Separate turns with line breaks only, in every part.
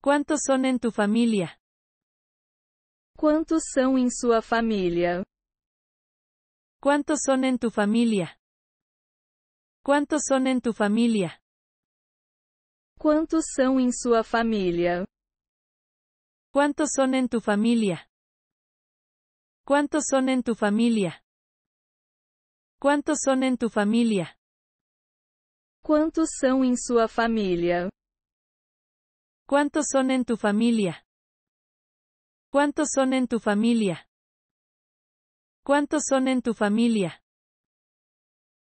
¿Cuántos son en tu familia? ¿Cuántos son en su familia? ¿Cuántos son en tu familia? ¿Cuántos son en tu familia? ¿Cuántos son en su familia? ¿Cuántos son en tu familia? ¿Cuántos son en tu familia? ¿Cuántos son en tu familia? ¿Cuántos son en su familia? ¿Cuántos son en tu familia? ¿Cuántos son en tu familia? ¿Cuántos son en tu familia?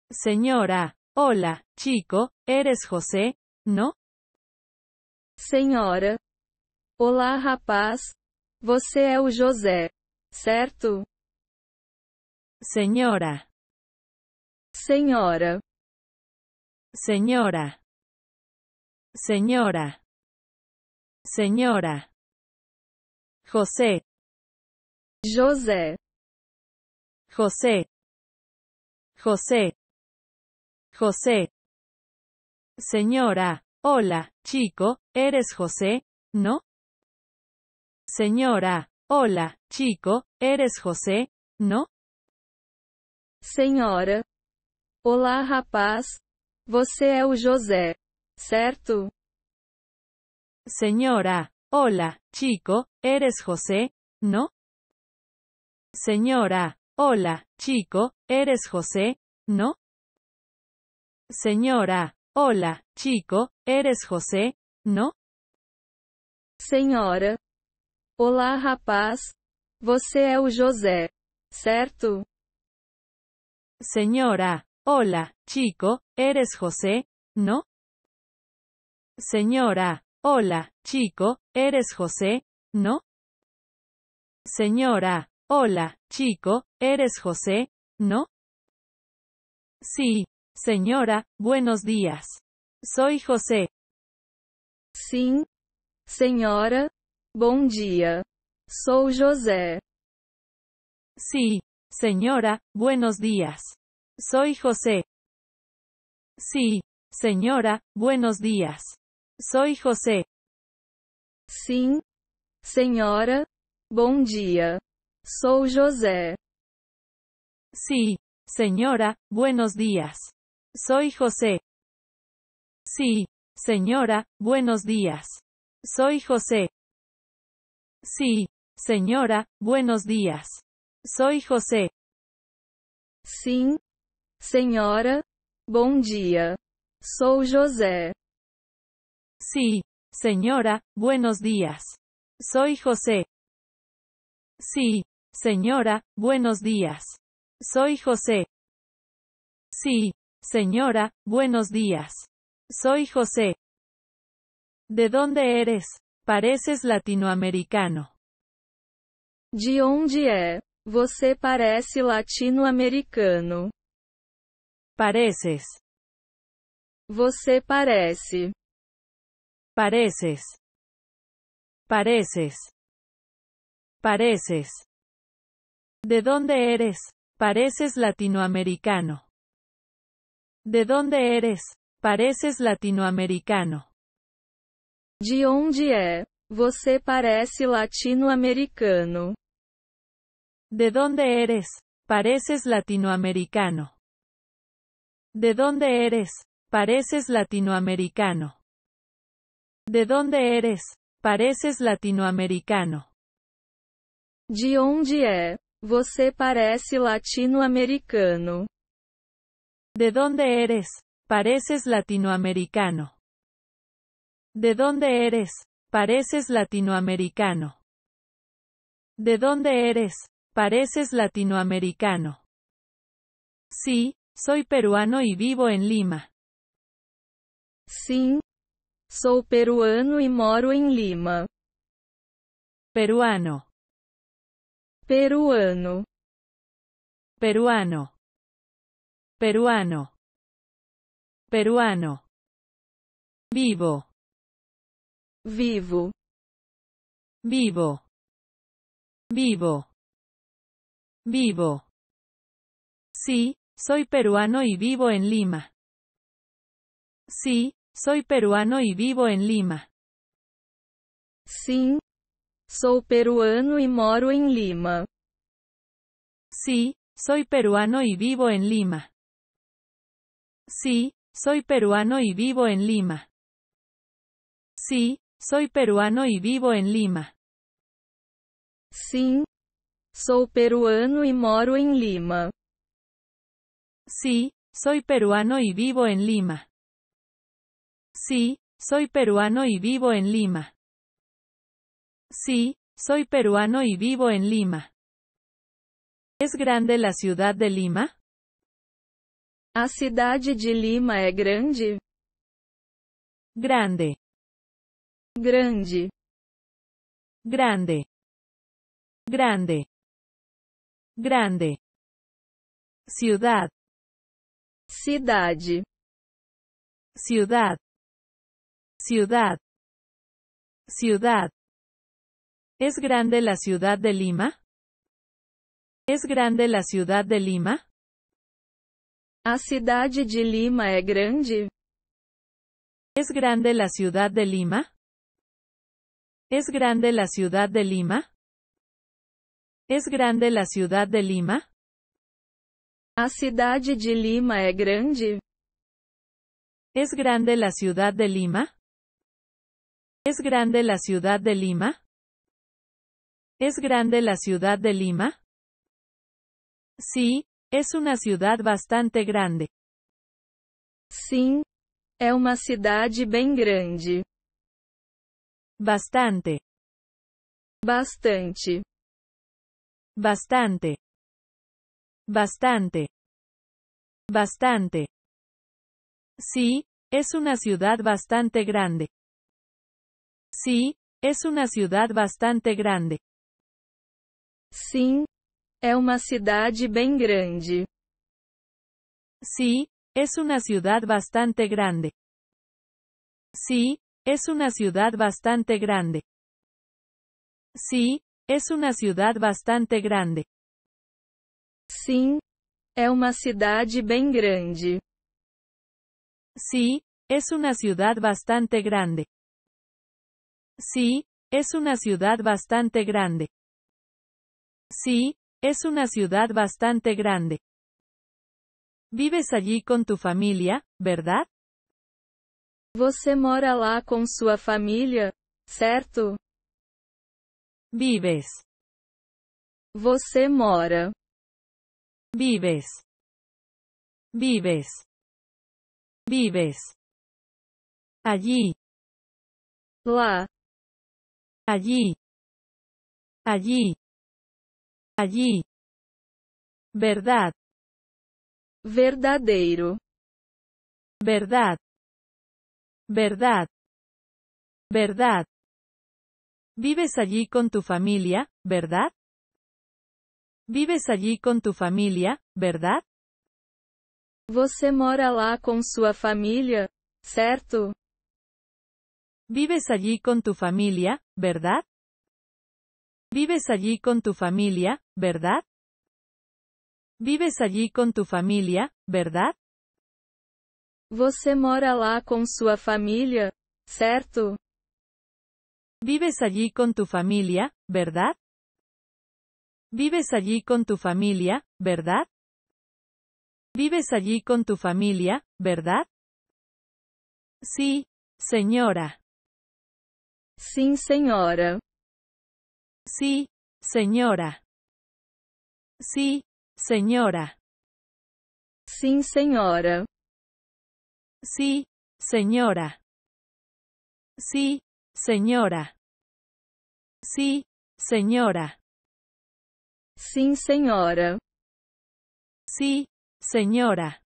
Señora, hola, chico, ¿eres José? ¿No? señora hola rapaz, você é o José, certo?
señora Señora. Señora. Señora. Señora. José. José. José. José. José. Señora. Hola, chico, ¿eres José?
¿No? Señora. Hola, chico, ¿eres José?
¿No? Señora. Hola, rapaz. Você é o José, certo? Señora.
Hola, chico, ¿eres José? ¿No? Señora. Hola, chico, ¿eres José? ¿No? Señora. Hola, chico, ¿eres José? ¿No? Señora, hola, rapaz. Você é o José, certo? Señora, Hola, chico, ¿eres José? ¿No? Señora. Hola, chico, ¿eres José? ¿No? Señora, hola, chico, ¿eres José? ¿No? Sí, señora, buenos días. Soy José. Sí. señora. bom dia. Sou José. Sí, señora, buenos días. Soy José. Sí, señora, buenos días. Soy José. Sim, senhora. Bom dia. Sou José. Sí, senhora. Buenos días. Soy José. Sí, senhora. Buenos días. Soy José. Sí, senhora. Buenos días. Soy José. Sim, senhora. Bom dia. Sou José. Sí. Señora, buenos días. Soy José. Sí. Señora, buenos días. Soy José. Sí. Señora, buenos días. Soy José. ¿De dónde eres? Pareces latinoamericano. De onde é? Você
parece latinoamericano. Pareces. Você parece. Pareces. Pareces. Pareces. ¿De
dónde eres? Pareces latinoamericano. ¿De dónde eres? Pareces latinoamericano. De onde é? Você parece latino de dónde eres pareces latino-americano. De dónde eres? Pareces latinoamericano. ¿De dónde eres? Pareces latinoamericano. ¿De dónde eres? Pareces latinoamericano. De ¿De dónde eres? Pareces latinoamericano. ¿De dónde eres? Pareces latinoamericano. ¿De dónde eres? Pareces latinoamericano. Sí, soy peruano y vivo en Lima.
Sí. Sou peruano y e moro en em Lima. Peruano. Peruano. Peruano. Peruano. Peruano. Vivo. Vivo. Vivo. Vivo. Vivo. Sí, soy peruano y vivo en Lima.
Sí, soy peruano y vivo en Lima. Sí, soy peruano y e moro en em Lima. Sí, soy peruano y vivo en Lima. Sí, soy peruano y vivo en Lima. Sí, soy peruano y vivo en Lima. Sí, soy peruano y e moro en em Lima. Sí, soy peruano y vivo en Lima. Sí, soy peruano y vivo en Lima. Sí, soy peruano y vivo en Lima.
¿Es grande la ciudad de Lima? A ciudad de Lima es grande? Grande. Grande. Grande. Grande. Grande. Ciudad. Ciudad. Ciudad. Ciudad. ¿Es grande la ciudad de Lima? ¿Es
grande la ciudad de Lima? A ciudad de Lima es grande? ¿Es grande la ciudad de Lima? ¿Es grande la ciudad de Lima? ¿Es grande la ciudad de Lima? A ciudad de Lima es grande? ¿Es grande la ciudad de Lima? ¿Es grande la ciudad de Lima? ¿Es grande la ciudad de Lima? Sí, es una ciudad bastante grande. Sí, es una ciudad bien grande. Bastante.
Bastante. Bastante. Bastante. Bastante. Sí, es una ciudad bastante grande. Sí,
es una ciudad bastante grande. Sí, es una ciudad bien grande. Sí, es una ciudad bastante grande. Sí, es una ciudad bastante grande. Sí, es una ciudad bastante grande. Sí, es una ciudad bien grande. Sí, es una ciudad bastante grande. Sí, es una ciudad bastante grande. Sí, es una ciudad bastante grande. Vives allí con tu familia, ¿verdad?
Você mora lá com sua família, certo? Vives. Você mora. Vives. Vives. Vives. Allí. La allí, allí, allí, verdad, Verdadero. verdad, verdad, verdad. Vives allí con tu familia, ¿verdad? Vives
allí con tu familia, ¿verdad? Você mora lá com sua família, certo? Vives allí con tu familia, ¿verdad? Vives allí con tu familia, ¿verdad? Vives allí con tu familia, ¿verdad? Você mora lá com sua família, Vives allí con tu familia, ¿verdad? Vives allí con tu familia, ¿verdad? Vives allí con tu familia, ¿verdad?
Sí, señora sí señora Sí, señora. Sí, señora. Sí, señora. Sí, señora. Sí, señora. Sí, señora. sin señora. Sí, señora.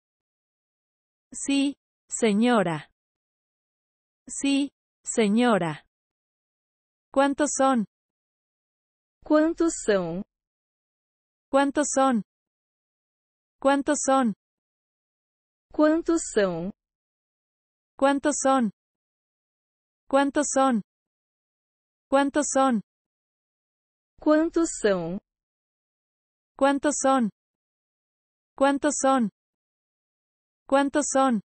Sí, señora. Sí, señora. ¿Cuántos son? ¿Cuántos son? ¿Cuántos son? ¿Cuántos son? ¿Cuántos son? ¿Cuántos son? ¿Cuántos son? ¿Cuántos son? ¿Cuántos son? ¿Cuántos son? ¿Cuántos son? ¿Cuántos son?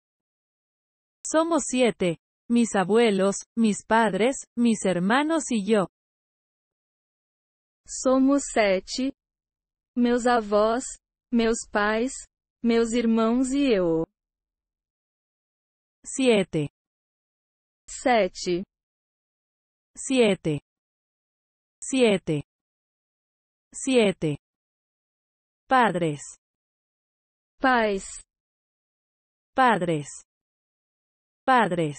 Somos siete mis abuelos, mis padres, mis hermanos y yo. Somos sete. Meus
avós, meus pais, meus irmãos e eu. Siete. Sete. Siete. Siete. Siete. Padres. Pais. Padres. Padres.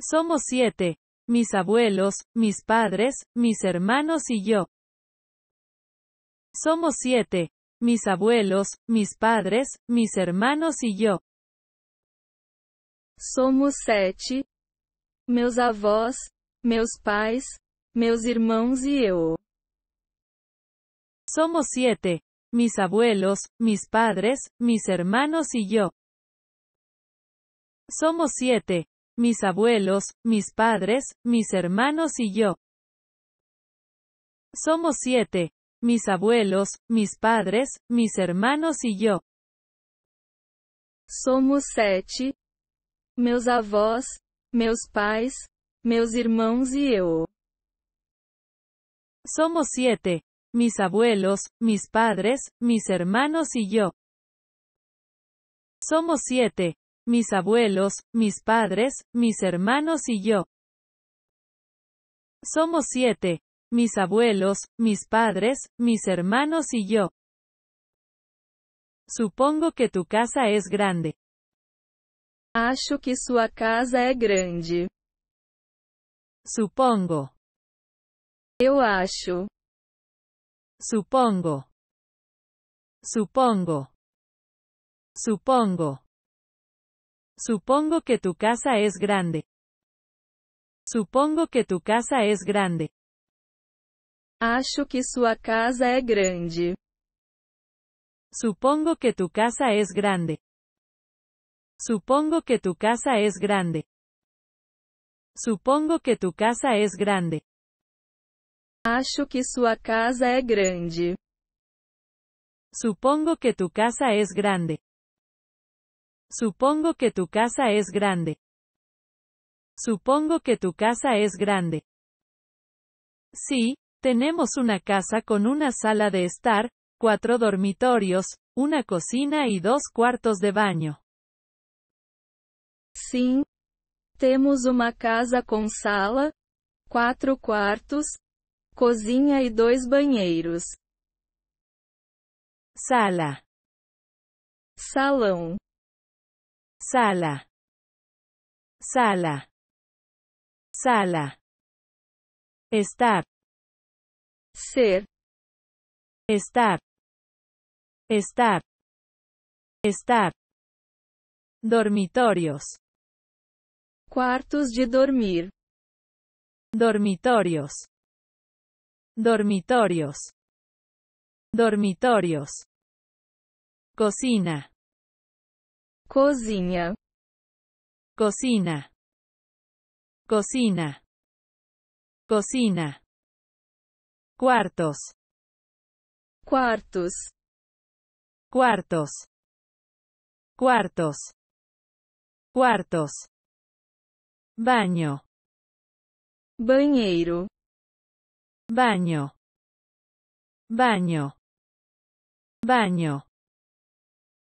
Somos siete. Mis abuelos, mis padres, mis hermanos y yo. Somos siete. Mis abuelos, mis padres, mis hermanos y yo. Somos siete: Meus avós, meus pais, meus irmãos y e yo. Somos siete. Mis abuelos, mis padres, mis hermanos y yo. Somos siete. Mis abuelos, mis padres, mis hermanos y yo. Somos siete. Mis abuelos, mis padres, mis hermanos y yo. Somos siete. Meus avós, meus pais, meus irmãos e eu. Somos siete. Mis abuelos, mis padres, mis hermanos y yo. Somos siete mis abuelos, mis padres, mis hermanos y yo. Somos siete. Mis abuelos, mis padres, mis hermanos y yo. Supongo que tu
casa es grande. Acho que su casa es grande. Supongo. Eu acho. Supongo. Supongo. Supongo. Supongo que tu casa es grande.
Supongo que tu casa es grande. Acho que sua casa é grande. Supongo que tu casa es grande. Supongo que tu casa es grande. Supongo que tu casa es grande. Acho que sua casa é grande. Supongo que tu casa es grande. Supongo que tu casa es grande. Supongo que tu casa es grande. Sí, tenemos una casa con una sala de estar, cuatro dormitorios, una cocina y dos cuartos de baño. Sí, tenemos una casa con sala, cuatro cuartos, cozinha y e dos
banheiros. Sala. Salón sala, sala, sala. Estar. Ser. Estar. Estar. Estar. Dormitorios. cuartos de dormir. Dormitorios. Dormitorios. Dormitorios. Cocina cozinha, cocina, cocina, cocina, cuartos, cuartos, cuartos, cuartos, cuartos, baño, banheiro, baño, baño, baño.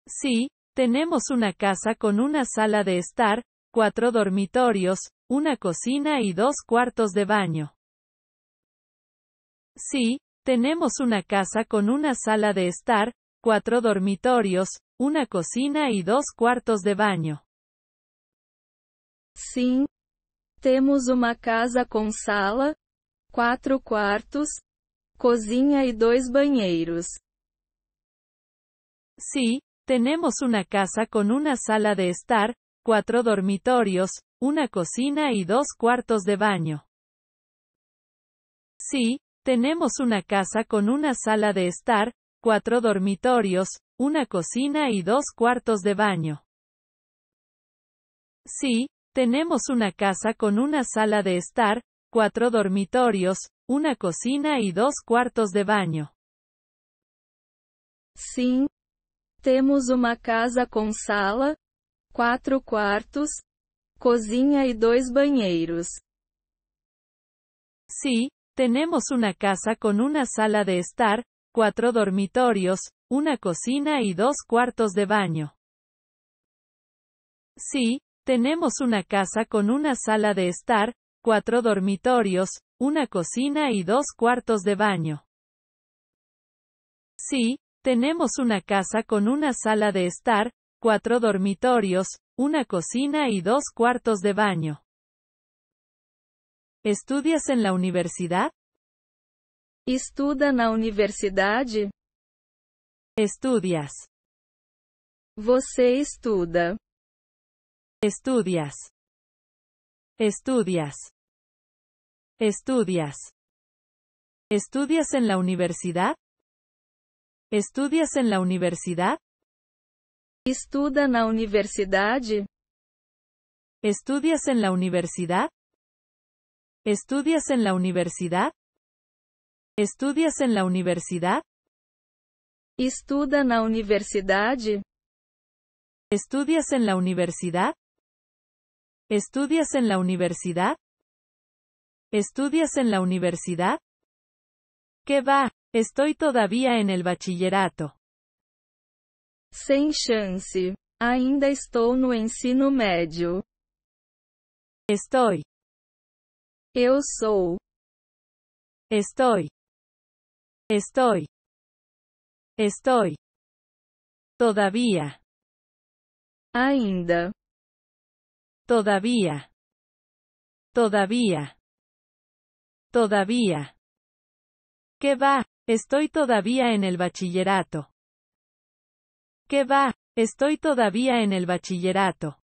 Sí,
tenemos una casa con una sala de estar, cuatro dormitorios, una cocina y dos cuartos de baño. Sí, tenemos una casa con una sala de estar, cuatro dormitorios, una cocina y dos cuartos de baño. Sí, tenemos una casa con sala, cuatro cuartos, cozinha y e dos banheiros. Sí. Tenemos una casa con una sala de estar, cuatro dormitorios, una cocina y dos cuartos de baño. Sí, tenemos una casa con una sala de estar, cuatro dormitorios, una cocina y dos cuartos de baño. Sí, tenemos una casa con una sala de estar, cuatro dormitorios, una cocina y dos cuartos de baño. Sí. Temos uma casa con sala, cuatro cuartos, cozinha y e dos banheiros. Sí, tenemos una casa con una sala de estar, cuatro dormitorios, una cocina y dos cuartos de baño. Sí, tenemos una casa con una sala de estar, cuatro dormitorios, una cocina y dos cuartos de baño. Sí, tenemos una casa con una sala de estar, cuatro dormitorios, una cocina y dos cuartos de baño.
¿Estudias en la universidad? Estuda la universidad? Estudias. Você estuda. Estudias. Estudias. Estudias. ¿Estudias en la universidad? ¿Estudias en la universidad? Estuda na universidad.
¿Estudias en la universidad? ¿Estudias en la universidad? ¿Estudias en la universidad? Estuda na universidad. ¿Estudias en la universidad? ¿Estudias en la universidad? ¿Estudias en la universidad? ¿Qué va? Estoy todavía en el bachillerato. Sem chance.
Ainda estou no ensino médio. Estoy. Eu sou. Estoy. Estoy. Estoy. Todavía. Ainda. Todavía. Todavía. Todavía. ¿Qué va?
Estoy todavía en el bachillerato. ¿Qué va? Estoy todavía en el bachillerato.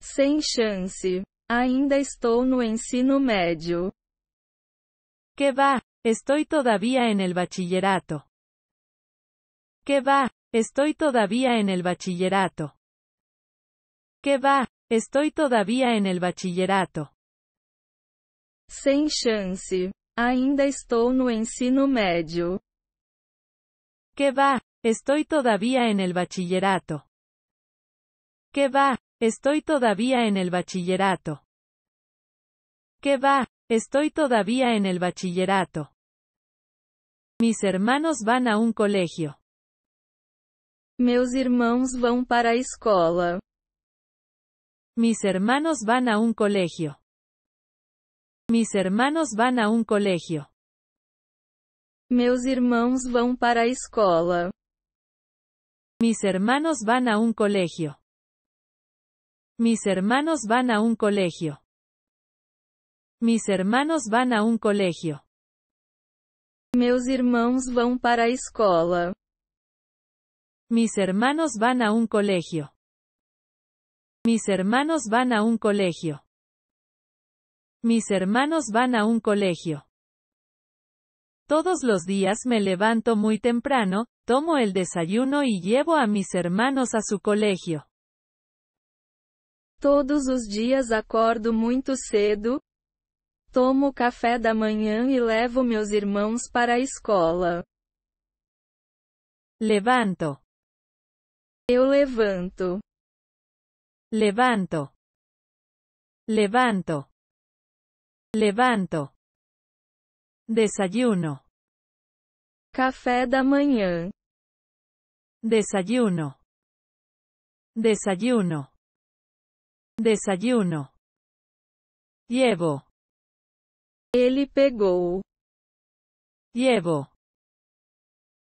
Sem chance. Ainda estou no ensino médio. ¿Qué va? Estoy todavía en el bachillerato. ¿Qué va? Estoy todavía en el bachillerato. ¿Qué va? Estoy todavía en el bachillerato. Sin chance. Ainda estou no ensino médio. ¿Qué va? Estoy todavía en el bachillerato. ¿Qué va? Estoy todavía en el bachillerato. ¿Qué va? Estoy todavía en el bachillerato. Mis hermanos van a un colegio. Meus irmãos vão para a escola. Mis hermanos van a un colegio. Mis hermanos van a un colegio.
Meus irmãos van para a escola. Mis
hermanos van a un colegio. Mis hermanos van a un colegio.
Mis hermanos van a un colegio. Meus irmãos van para a escola. Mis hermanos
van a un colegio. Mis hermanos van a un colegio. Mis hermanos van a un colegio. Todos los días me levanto muy temprano, tomo el desayuno y llevo a mis hermanos a su colegio. Todos los días acordo Muy cedo, tomo café da manhã y e levo mis irmãos
para a escola. Levanto. Eu levanto. Levanto. Levanto. Levanto. Desayuno. Café da manhã. Desayuno. Desayuno. Desayuno. Llevo. Ele pegou. Llevo.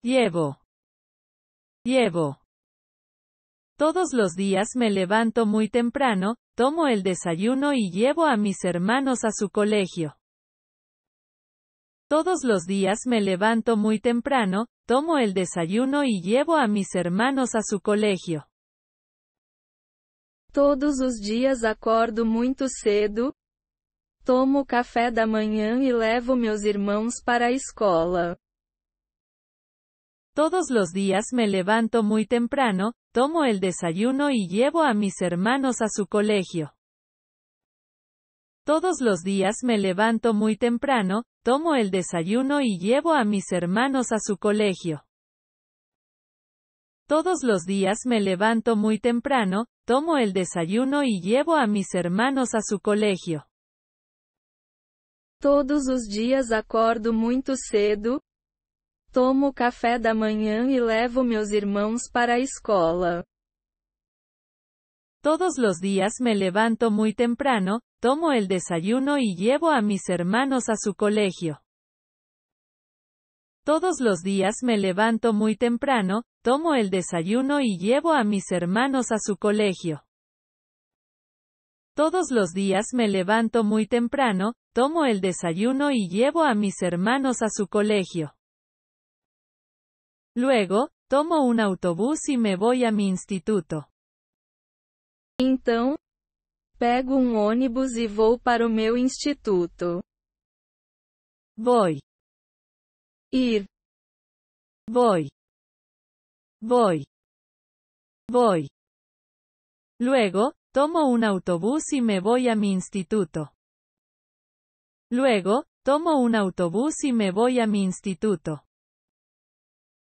Llevo. Llevo.
Todos los días me levanto muy temprano, tomo el desayuno y llevo a mis hermanos a su colegio. Todos los días me levanto muy temprano, tomo el desayuno y llevo a mis hermanos a su colegio. Todos los días acordo muy cedo, tomo café da manhã e levo meus irmãos para a escola. Todos los días me levanto muy temprano, tomo el desayuno y llevo a mis hermanos a su colegio. Todos los días me levanto muy temprano, tomo el desayuno y llevo a mis hermanos a su colegio. Todos los días me levanto muy temprano, tomo el desayuno y llevo a mis hermanos a su colegio. Todos los días acordo muy cedo, Tomo café da manhã e levo meus irmãos para a escola. Todos los días me levanto muy temprano, tomo el desayuno y llevo a mis hermanos a su colegio. Todos los días me levanto muy temprano, tomo el desayuno y llevo a mis hermanos a su colegio. Todos los días me levanto muy temprano, tomo el desayuno y llevo a mis hermanos a su colegio. Luego, tomo un autobús y me voy a mi
instituto. Então, pego un um ônibus y e voy para mi instituto. Voy. Ir. Voy. Voy. Voy. Luego, tomo un autobús y me voy a mi
instituto. Luego, tomo un autobús y me voy a mi instituto.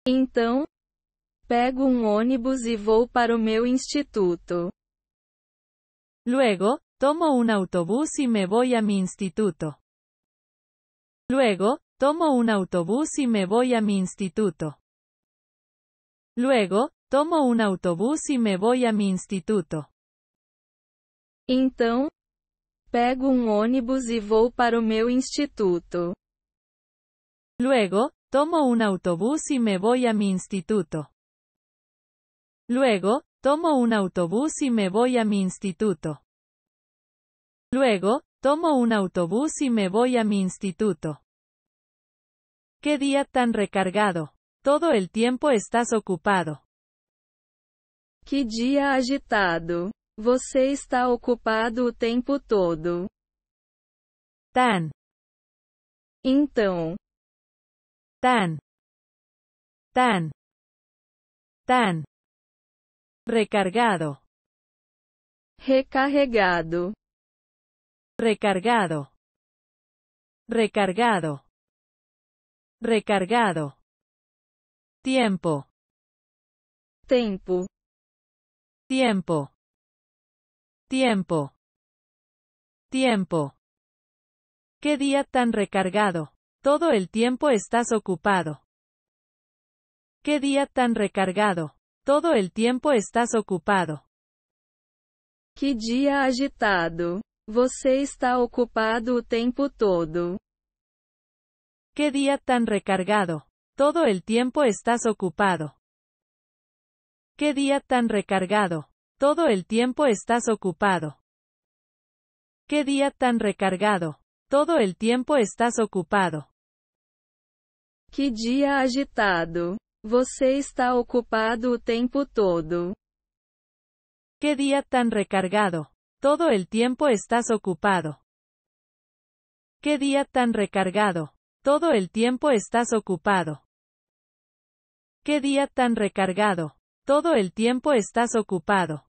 Então, pego um ônibus e vou
para o meu instituto. Luego, tomo un autobús y me voy a mi instituto. Luego, tomo un autobús y me voy a mi instituto. Luego, tomo un autobús y me voy a mi instituto. Então, pego um ônibus e vou para o meu instituto. Luego, tomo un autobús y me voy a mi instituto. Luego, tomo un autobús y me voy a mi instituto. Luego, tomo un autobús y me voy a mi instituto. Qué día tan recargado. Todo el tiempo estás ocupado. qué día agitado. Você está ocupado o tempo todo.
Tan. Então, tan, tan, tan, recargado, recarregado, recargado, recargado, recargado, tiempo, tempo, tiempo, tiempo, tiempo. ¿Qué día tan recargado? Todo el tiempo estás
ocupado. Qué día tan recargado. Todo el tiempo estás ocupado. Qué día agitado. Você está ocupado o tempo todo. Qué día tan recargado. Todo el tiempo estás ocupado. Qué día tan recargado. Todo el tiempo estás ocupado. Qué día tan recargado. Todo el tiempo estás ocupado. Qué día agitado. Você está ocupado o tempo todo. Qué día tan recargado. Todo el tiempo estás ocupado. Qué día tan recargado. Todo el tiempo estás
ocupado. Qué día tan recargado. Todo el tiempo estás ocupado.